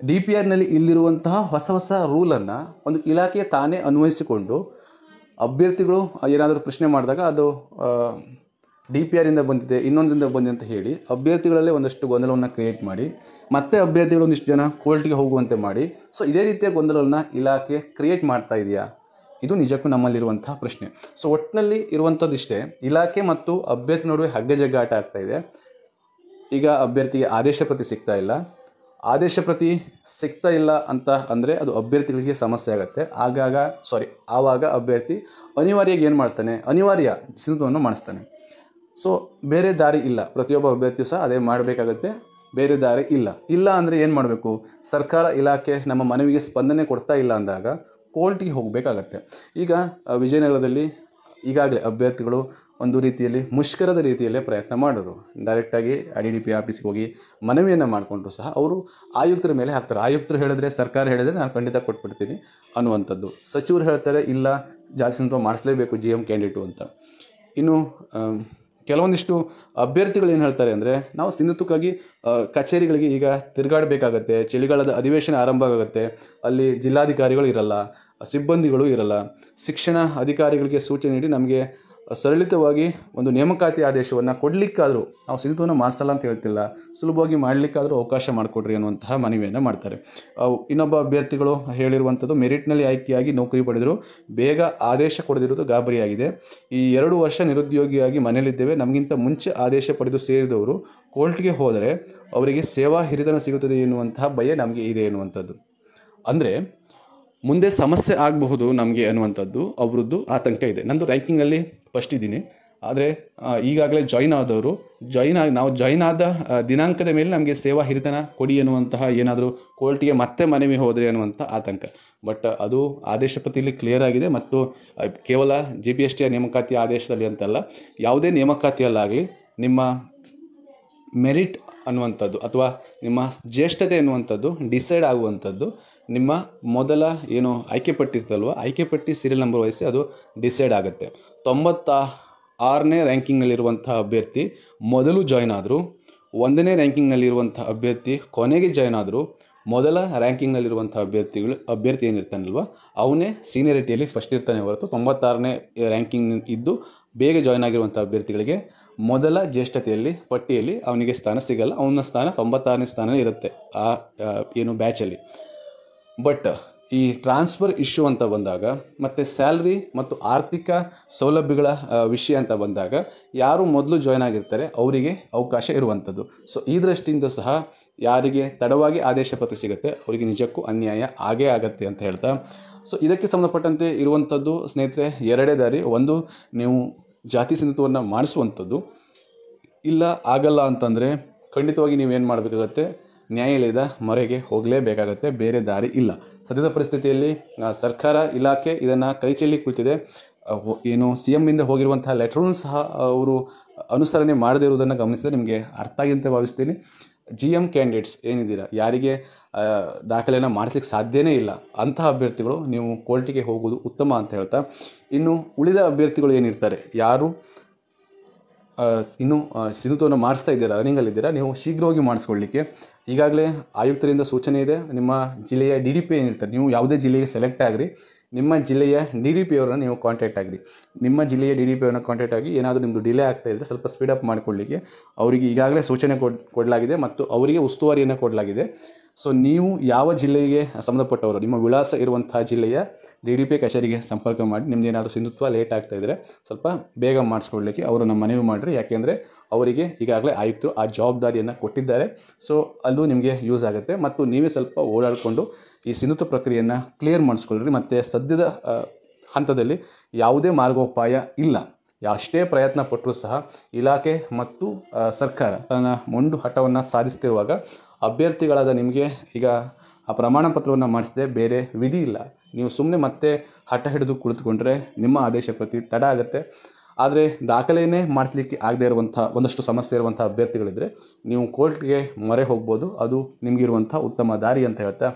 ಡಿ ಪಿ ಆರ್ನಲ್ಲಿ ಇಲ್ಲಿರುವಂತಹ ಹೊಸ ಹೊಸ ರೂಲನ್ನು ಒಂದು ಇಲಾಖೆ ತಾನೇ ಅನ್ವಯಿಸಿಕೊಂಡು ಅಭ್ಯರ್ಥಿಗಳು ಏನಾದರೂ ಪ್ರಶ್ನೆ ಮಾಡಿದಾಗ ಅದು ಡಿ ಪಿ ಇಂದ ಬಂದಿದೆ ಇನ್ನೊಂದರಿಂದ ಬಂದಿದೆ ಅಂತ ಹೇಳಿ ಅಭ್ಯರ್ಥಿಗಳಲ್ಲೇ ಒಂದಷ್ಟು ಗೊಂದಲವನ್ನು ಕ್ರಿಯೇಟ್ ಮಾಡಿ ಮತ್ತೆ ಅಭ್ಯರ್ಥಿಗಳು ಒಂದಿಷ್ಟು ಜನ ಕೋರ್ಟ್ಗೆ ಹೋಗುವಂತೆ ಮಾಡಿ ಸೊ ಇದೇ ರೀತಿಯ ಗೊಂದಲವನ್ನು ಇಲಾಖೆ ಕ್ರಿಯೇಟ್ ಮಾಡ್ತಾ ಇದೆಯಾ ಇದು ನಿಜಕ್ಕೂ ನಮ್ಮಲ್ಲಿರುವಂತಹ ಪ್ರಶ್ನೆ ಸೊ ಒಟ್ಟಿನಲ್ಲಿ ಇರುವಂಥದ್ದು ಇಷ್ಟೇ ಇಲಾಖೆ ಮತ್ತು ಅಭ್ಯರ್ಥಿ ನಡುವೆ ಜಗ್ಗಾಟ ಆಗ್ತಾ ಇದೆ ಈಗ ಅಭ್ಯರ್ಥಿಗೆ ಆದೇಶ ಪ್ರತಿ ಸಿಗ್ತಾ ಇಲ್ಲ ಆದೇಶ ಪ್ರತಿ ಸಿಗ್ತಾ ಇಲ್ಲ ಅಂತ ಅಂದರೆ ಅದು ಅಭ್ಯರ್ಥಿಗಳಿಗೆ ಸಮಸ್ಯೆ ಆಗುತ್ತೆ ಆಗಾಗ ಸಾರಿ ಆವಾಗ ಅಭ್ಯರ್ಥಿ ಅನಿವಾರ್ಯಾಗಿ ಏನು ಮಾಡ್ತಾನೆ ಅನಿವಾರ್ಯ ಸಿಂಧುವನ್ನು ಮಾಡಿಸ್ತಾನೆ ಸೊ ಬೇರೆ ದಾರಿ ಇಲ್ಲ ಪ್ರತಿಯೊಬ್ಬ ಅಭ್ಯರ್ಥಿಯು ಸಹ ಅದೇ ಮಾಡಬೇಕಾಗತ್ತೆ ಬೇರೆ ದಾರಿ ಇಲ್ಲ ಇಲ್ಲ ಅಂದರೆ ಏನು ಮಾಡಬೇಕು ಸರ್ಕಾರ ಇಲಾಖೆ ನಮ್ಮ ಮನವಿಗೆ ಸ್ಪಂದನೆ ಕೊಡ್ತಾ ಇಲ್ಲ ಅಂದಾಗ ಕೋರ್ಟ್ಗೆ ಹೋಗಬೇಕಾಗತ್ತೆ ಈಗ ವಿಜಯನಗರದಲ್ಲಿ ಈಗಾಗಲೇ ಅಭ್ಯರ್ಥಿಗಳು ಒಂದು ರೀತಿಯಲ್ಲಿ ಮುಷ್ಕರದ ರೀತಿಯಲ್ಲೇ ಪ್ರಯತ್ನ ಮಾಡಿದ್ರು ಡೈರೆಕ್ಟಾಗಿ ಐ ಡಿ ಡಿ ಪಿ ಆಫೀಸ್ಗೆ ಹೋಗಿ ಮನವಿಯನ್ನು ಮಾಡಿಕೊಂಡ್ರು ಸಹ ಅವರು ಆಯುಕ್ತರ ಮೇಲೆ ಹಾಕ್ತಾರೆ ಆಯುಕ್ತರು ಹೇಳಿದ್ರೆ ಸರ್ಕಾರ ಹೇಳಿದರೆ ನಾನು ಖಂಡಿತ ಕೊಟ್ಬಿಡ್ತೀನಿ ಅನ್ನುವಂಥದ್ದು ಸಚಿವರು ಹೇಳ್ತಾರೆ ಇಲ್ಲ ಜಾಸ್ತಿ ಮಾಡಿಸಲೇಬೇಕು ಜಿ ಎಮ್ ಕ್ಯಾಂಡಿಡೇಟು ಅಂತ ಇನ್ನು ಕೆಲವೊಂದಿಷ್ಟು ಅಭ್ಯರ್ಥಿಗಳು ಏನು ಹೇಳ್ತಾರೆ ಅಂದರೆ ನಾವು ಸಿಂಧುತ್ವಕ್ಕಾಗಿ ಕಚೇರಿಗಳಿಗೆ ಈಗ ತಿರುಗಾಡಬೇಕಾಗತ್ತೆ ಚಳಿಗಾಲದ ಅಧಿವೇಶನ ಆರಂಭ ಆಗುತ್ತೆ ಅಲ್ಲಿ ಜಿಲ್ಲಾಧಿಕಾರಿಗಳು ಇರಲ್ಲ ಸಿಬ್ಬಂದಿಗಳು ಇರಲ್ಲ ಶಿಕ್ಷಣ ಅಧಿಕಾರಿಗಳಿಗೆ ಸೂಚನೆ ನೀಡಿ ನಮಗೆ ಸರಳಿತವಾಗಿ ಒಂದು ನೇಮಕಾತಿ ಆದೇಶವನ್ನು ಕೊಡಲಿಕ್ಕಾದರೂ ನಾವು ಸಿಂಧುವನ್ನು ಮಾಡಿಸಲ್ಲ ಅಂತ ಹೇಳ್ತಿಲ್ಲ ಸುಲಭವಾಗಿ ಮಾಡಲಿಕ್ಕಾದರೂ ಅವಕಾಶ ಮಾಡಿಕೊಡ್ರಿ ಅನ್ನುವಂತಹ ಮನವಿಯನ್ನು ಮಾಡ್ತಾರೆ ಇನ್ನೊಬ್ಬ ಅಭ್ಯರ್ಥಿಗಳು ಹೇಳಿರುವಂಥದ್ದು ಮೆರಿಟ್ನಲ್ಲಿ ಆಯ್ಕೆಯಾಗಿ ನೌಕರಿ ಪಡೆದರೂ ಬೇಗ ಆದೇಶ ಕೊಡದಿರುವುದು ಗಾಬರಿಯಾಗಿದೆ ಈ ಎರಡು ವರ್ಷ ನಿರುದ್ಯೋಗಿಯಾಗಿ ಮನೆಯಲ್ಲಿದ್ದೇವೆ ನಮಗಿಂತ ಮುಂಚೆ ಆದೇಶ ಪಡೆದು ಸೇರಿದವರು ಕೋರ್ಟ್ಗೆ ಹೋದರೆ ಅವರಿಗೆ ಸೇವಾ ಹಿರಿತನ ಸಿಗುತ್ತದೆ ಎನ್ನುವಂತಹ ಭಯ ನಮಗೆ ಇದೆ ಎನ್ನುವಂಥದ್ದು ಅಂದರೆ ಮುಂದೆ ಸಮಸ್ಯೆ ಆಗಬಹುದು ನಮಗೆ ಅನ್ನುವಂಥದ್ದು ಅವರದ್ದು ಆತಂಕ ಇದೆ ನಂದು ರ್ಯಾಂಕಿಂಗಲ್ಲಿ ಫಸ್ಟ್ ಇದ್ದೀನಿ ಆದರೆ ಈಗಾಗಲೇ ಜಾಯಿನ್ ಆದವರು ಜಾಯ್ನ್ ಆಗಿ ನಾವು ಜಾಯಿನ್ ಆದ ದಿನಾಂಕದ ಮೇಲೆ ನಮಗೆ ಸೇವಾ ಹಿರಿತನ ಕೊಡಿ ಎನ್ನುವಂತಹ ಏನಾದರೂ ಕೋರ್ಟಿಗೆ ಮತ್ತೆ ಮನವಿ ಹೋದರೆ ಅನ್ನುವಂಥ ಆತಂಕ ಬಟ್ ಅದು ಆದೇಶ ಪತಿಯಲ್ಲಿ ಕ್ಲಿಯರ್ ಆಗಿದೆ ಮತ್ತು ಕೇವಲ ಜಿ ಪಿ ಎಸ್ ಟಿಯ ನೇಮಕಾತಿ ಆದೇಶದಲ್ಲಿ ಅಂತಲ್ಲ ಯಾವುದೇ ನೇಮಕಾತಿಯಲ್ಲಾಗಲಿ ನಿಮ್ಮ ಮೆರಿಟ್ ಅನ್ನುವಂಥದ್ದು ಅಥವಾ ನಿಮ್ಮ ಜ್ಯೇಷ್ಠತೆ ಅನ್ನುವಂಥದ್ದು ಡಿಸೈಡ್ ಆಗುವಂಥದ್ದು ನಿಮ್ಮ ಮೊದಲ ಏನು ಆಯ್ಕೆ ಪಟ್ಟಿ ಇರ್ತಲ್ವ ಆಯ್ಕೆ ಪಟ್ಟಿ ಸೀರಿಯಲ್ ನಂಬರ್ ವಹಿಸಿ ಅದು ಡಿಸೈಡ್ ಆಗುತ್ತೆ ತೊಂಬತ್ತ ಆರನೇ ರ್ಯಾಂಕಿಂಗ್ನಲ್ಲಿರುವಂಥ ಅಭ್ಯರ್ಥಿ ಮೊದಲು ಜಾಯ್ನ್ ಆದರು ಒಂದನೇ ರ್ಯಾಂಕಿಂಗ್ನಲ್ಲಿರುವಂಥ ಅಭ್ಯರ್ಥಿ ಕೊನೆಗೆ ಜಾಯ್ನ್ ಆದರು ಮೊದಲ ರ್ಯಾಂಕಿಂಗ್ನಲ್ಲಿರುವಂಥ ಅಭ್ಯರ್ಥಿಗಳು ಅಭ್ಯರ್ಥಿ ಏನಿರ್ತಾನಲ್ವ ಅವನೇ ಸೀನಿಯರಿಟಿಯಲ್ಲಿ ಫಸ್ಟ್ ಇರ್ತಾನೆ ಹೊರತು ತೊಂಬತ್ತಾರನೇ ರ್ಯಾಂಕಿಂಗ್ ಇದ್ದು ಬೇಗ ಜಾಯ್ನ್ ಆಗಿರುವಂಥ ಅಭ್ಯರ್ಥಿಗಳಿಗೆ ಮೊದಲ ಜ್ಯೇಷ್ಠತೆಯಲ್ಲಿ ಪಟ್ಟಿಯಲ್ಲಿ ಅವನಿಗೆ ಸ್ಥಾನ ಸಿಗಲ್ಲ ಅವನ ಸ್ಥಾನ ತೊಂಬತ್ತಾರನೇ ಸ್ಥಾನ ಇರುತ್ತೆ ಆ ಏನು ಬ್ಯಾಚಲ್ಲಿ ಬಟ್ ಈ ಟ್ರಾನ್ಸ್ಫರ್ ಇಶ್ಯೂ ಅಂತ ಬಂದಾಗ ಮತ್ತು ಸ್ಯಾಲ್ರಿ ಮತ್ತು ಆರ್ಥಿಕ ಸೌಲಭ್ಯಗಳ ವಿಷಯ ಅಂತ ಬಂದಾಗ ಯಾರು ಮೊದಲು ಜಾಯ್ನ್ ಆಗಿರ್ತಾರೆ ಅವರಿಗೆ ಅವಕಾಶ ಇರುವಂಥದ್ದು ಸೊ ಈ ದೃಷ್ಟಿಯಿಂದ ಸಹ ಯಾರಿಗೆ ತಡವಾಗಿ ಆದೇಶ ಪತ್ರ ಸಿಗುತ್ತೆ ಅವರಿಗೆ ನಿಜಕ್ಕೂ ಅನ್ಯಾಯ ಆಗೇ ಆಗತ್ತೆ ಅಂತ ಹೇಳ್ತಾ ಸೊ ಇದಕ್ಕೆ ಸಂಬಂಧಪಟ್ಟಂತೆ ಇರುವಂಥದ್ದು ಸ್ನೇಹಿತರೆ ಎರಡೇ ದಾರಿ ಒಂದು ನೀವು ಜಾತಿ ಸಿಂಧುತ್ವವನ್ನು ಮಾಡಿಸುವಂಥದ್ದು ಇಲ್ಲ ಆಗಲ್ಲ ಅಂತಂದರೆ ಖಂಡಿತವಾಗಿ ನೀವೇನು ಮಾಡಬೇಕಾಗತ್ತೆ ನ್ಯಾಯಾಲಯದ ಮೊರೆಗೆ ಹೋಗಲೇಬೇಕಾಗತ್ತೆ ಬೇರೆ ದಾರಿ ಇಲ್ಲ ಸದ್ಯದ ಪರಿಸ್ಥಿತಿಯಲ್ಲಿ ಸರ್ಕಾರ ಇಲಾಖೆ ಇದನ್ನು ಕೈಚೆಲ್ಲಿ ಕುಳಿತಿದೆ ಏನು ಸಿ ಎಮ್ಮಿಂದ ಹೋಗಿರುವಂತಹ ಲೆಟರ್ನೂ ಸಹ ಅವರು ಅನುಸರಣೆ ಮಾಡದೇ ಇರುವುದನ್ನು ಗಮನಿಸಿದರೆ ನಿಮಗೆ ಅರ್ಥ ಆಗಿಂತ ಭಾವಿಸ್ತೀನಿ ಜಿ ಎಮ್ ಕ್ಯಾಂಡಿಡೇಟ್ಸ್ ಏನಿದ್ದೀರ ಯಾರಿಗೆ ದಾಖಲೆಯನ್ನು ಮಾಡಿಸ್ಲಿಕ್ಕೆ ಸಾಧ್ಯನೇ ಇಲ್ಲ ಅಂತಹ ಅಭ್ಯರ್ಥಿಗಳು ನೀವು ಕೋರ್ಟಿಗೆ ಹೋಗುವುದು ಉತ್ತಮ ಅಂತ ಹೇಳ್ತಾ ಇನ್ನು ಉಳಿದ ಅಭ್ಯರ್ಥಿಗಳು ಏನಿರ್ತಾರೆ ಯಾರು ಇನ್ನು ಸಿಂಧುತ್ವವನ್ನು ಮಾಡಿಸ್ತಾ ಇದ್ದೀರಾ ರನ್ನಿಂಗಲ್ಲಿದ್ದೀರಾ ನೀವು ಶೀಘ್ರವಾಗಿ ಮಾಡಿಸ್ಕೊಳ್ಳಿಕ್ಕೆ ಈಗಾಗಲೇ ಆಯುಕ್ತರಿಂದ ಸೂಚನೆ ಇದೆ ನಿಮ್ಮ ಜಿಲ್ಲೆಯ ಡಿ ಡಿ ಪಿ ಏನಿರ್ತಾರೆ ನೀವು ಯಾವುದೇ ಜಿಲ್ಲೆಗೆ ಸೆಲೆಕ್ಟ್ ಆಗಿರಿ ನಿಮ್ಮ ಜಿಲ್ಲೆಯ ಡಿ ಡಿ ಪಿ ಅವರನ್ನು ನೀವು ಕಾಂಟ್ಯಾಕ್ಟ್ ಆಗಿರಿ ನಿಮ್ಮ ಜಿಲ್ಲೆಯ ಡಿ ಡಿ ಪಿ ಅವರನ್ನು ಕಾಂಟ್ಯಾಕ್ಟ್ ಆಗಿ ಏನಾದರೂ ನಿಮ್ಮದು ಡಿಲೇ ಆಗ್ತಾ ಇದ್ದರೆ ಸ್ವಲ್ಪ ಸ್ಪೀಡಪ್ ಮಾಡಿಕೊಳ್ಳಿಕ್ಕೆ ಅವರಿಗೆ ಈಗಾಗಲೇ ಸೂಚನೆ ಕೊಡಲಾಗಿದೆ ಮತ್ತು ಅವರಿಗೆ ಉಸ್ತುವಾರಿಯನ್ನು ಕೊಡಲಾಗಿದೆ ಸೊ ನೀವು ಯಾವ ಜಿಲ್ಲೆಗೆ ಸಂಬಂಧಪಟ್ಟವರು ನಿಮ್ಮ ವಿಳಾಸ ಇರುವಂತಹ ಜಿಲ್ಲೆಯ ಡಿ ಡಿ ಪಿ ಕಚೇರಿಗೆ ಸಂಪರ್ಕ ಮಾಡಿ ನಿಮ್ದು ಏನಾದರೂ ಸಿಂಧುತ್ವ ಲೇಟ್ ಆಗ್ತಾ ಇದ್ದರೆ ಸ್ವಲ್ಪ ಬೇಗ ಮಾಡಿಸ್ಕೊಳ್ಳಿಕ್ಕೆ ಅವರು ನಮ್ಮ ಮನವಿ ಮಾಡಿರಿ ಯಾಕೆಂದರೆ ಅವರಿಗೆ ಈಗಾಗಲೇ ಆಯಿತು ಆ ಜವಾಬ್ದಾರಿಯನ್ನು ಕೊಟ್ಟಿದ್ದಾರೆ ಸೊ ಅದು ನಿಮಗೆ ಯೂಸ್ ಆಗುತ್ತೆ ಮತ್ತು ನೀವೇ ಸ್ವಲ್ಪ ಓಡಾಡಿಕೊಂಡು ಈ ಸಿಂಧುತ್ವ ಪ್ರಕ್ರಿಯೆಯನ್ನು ಕ್ಲಿಯರ್ ಮಾಡಿಸ್ಕೊಳ್ಳ್ರಿ ಮತ್ತು ಸದ್ಯದ ಹಂತದಲ್ಲಿ ಯಾವುದೇ ಮಾರ್ಗೋಪಾಯ ಇಲ್ಲ ಅಷ್ಟೇ ಪ್ರಯತ್ನ ಪಟ್ಟರೂ ಸಹ ಇಲಾಖೆ ಮತ್ತು ಸರ್ಕಾರ ತನ್ನ ಮೊಂಡು ಹಠವನ್ನು ಸಾಧಿಸ್ತಿರುವಾಗ ಅಭ್ಯರ್ಥಿಗಳಾದ ನಿಮಗೆ ಈಗ ಆ ಪ್ರಮಾಣ ಪತ್ರವನ್ನು ಮಾಡಿಸದೆ ಬೇರೆ ವಿಧಿ ಇಲ್ಲ ನೀವು ಸುಮ್ಮನೆ ಮತ್ತೆ ಹಠ ಹಿಡಿದು ಕುಳಿತುಕೊಂಡ್ರೆ ನಿಮ್ಮ ಆದೇಶ ಪ್ರತಿ ತಡ ಆಗುತ್ತೆ ಆದರೆ ದಾಖಲೆಯೇ ಮಾಡಿಸ್ಲಿಕ್ಕೆ ಆಗದೇ ಇರುವಂಥ ಒಂದಷ್ಟು ಸಮಸ್ಯೆ ಇರುವಂಥ ಅಭ್ಯರ್ಥಿಗಳಿದ್ದರೆ ನೀವು ಕೋರ್ಟ್ಗೆ ಮೊರೆ ಹೋಗ್ಬೋದು ಅದು ನಿಮಗಿರುವಂಥ ಉತ್ತಮ ದಾರಿ ಅಂತ ಹೇಳ್ತಾ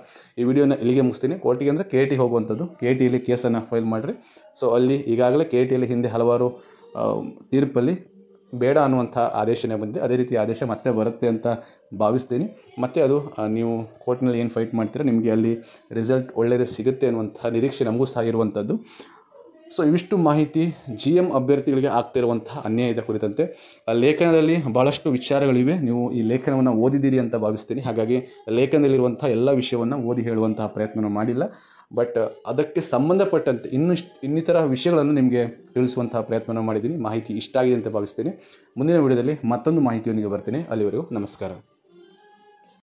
ಈ ವಿಡಿಯೋನ ಇಲ್ಲಿಗೆ ಮುಗಿಸ್ತೀನಿ ಕೋರ್ಟಿಗೆ ಅಂದರೆ ಕೆ ಟಿ ಹೋಗುವಂಥದ್ದು ಕೆ ಟಿಯಲ್ಲಿ ಕೇಸನ್ನು ಫೈಲ್ ಮಾಡಿರಿ ಸೊ ಅಲ್ಲಿ ಈಗಾಗಲೇ ಕೆ ಟಿಯಲ್ಲಿ ಹಿಂದೆ ಹಲವಾರು ತೀರ್ಪಲ್ಲಿ ಬೇಡ ಅನ್ನುವಂಥ ಆದೇಶನೇ ಬಂದಿದೆ ಅದೇ ರೀತಿ ಆದೇಶ ಮತ್ತೆ ಬರುತ್ತೆ ಅಂತ ಭಾವಿಸ್ತೀನಿ ಮತ್ತು ಅದು ನೀವು ಕೋರ್ಟ್ನಲ್ಲಿ ಏನು ಫೈಟ್ ಮಾಡ್ತೀರಾ ನಿಮಗೆ ಅಲ್ಲಿ ರಿಸಲ್ಟ್ ಒಳ್ಳೆಯದೇ ಸಿಗುತ್ತೆ ಅನ್ನುವಂಥ ನಿರೀಕ್ಷೆ ನಮಗೂ ಸಹ ಇರುವಂಥದ್ದು ಸೊ ಇವಿಷ್ಟು ಮಾಹಿತಿ ಜಿ ಎಮ್ ಅಭ್ಯರ್ಥಿಗಳಿಗೆ ಆಗ್ತಿರುವಂತಹ ಅನ್ಯಾಯದ ಕುರಿತಂತೆ ಲೇಖನದಲ್ಲಿ ಬಹಳಷ್ಟು ವಿಚಾರಗಳಿವೆ ನೀವು ಈ ಲೇಖನವನ್ನು ಓದಿದ್ದೀರಿ ಅಂತ ಭಾವಿಸ್ತೀನಿ ಹಾಗಾಗಿ ಲೇಖನದಲ್ಲಿರುವಂಥ ಎಲ್ಲ ವಿಷಯವನ್ನು ಓದಿ ಹೇಳುವಂತಹ ಪ್ರಯತ್ನ ಮಾಡಿಲ್ಲ ಬಟ್ ಅದಕ್ಕೆ ಸಂಬಂಧಪಟ್ಟಂತೆ ಇನ್ನಿಷ್ಟು ಇನ್ನಿತರ ವಿಷಯಗಳನ್ನು ನಿಮಗೆ ತಿಳಿಸುವಂತಹ ಪ್ರಯತ್ನ ಮಾಡಿದ್ದೀನಿ ಮಾಹಿತಿ ಇಷ್ಟ ಆಗಿದೆ ಅಂತ ಭಾವಿಸ್ತೀನಿ ಮುಂದಿನ ವಿಡಿಯೋದಲ್ಲಿ ಮತ್ತೊಂದು ಮಾಹಿತಿಯೊಂದಿಗೆ ಬರ್ತೀನಿ ಅಲ್ಲಿವರೆಗೂ ನಮಸ್ಕಾರ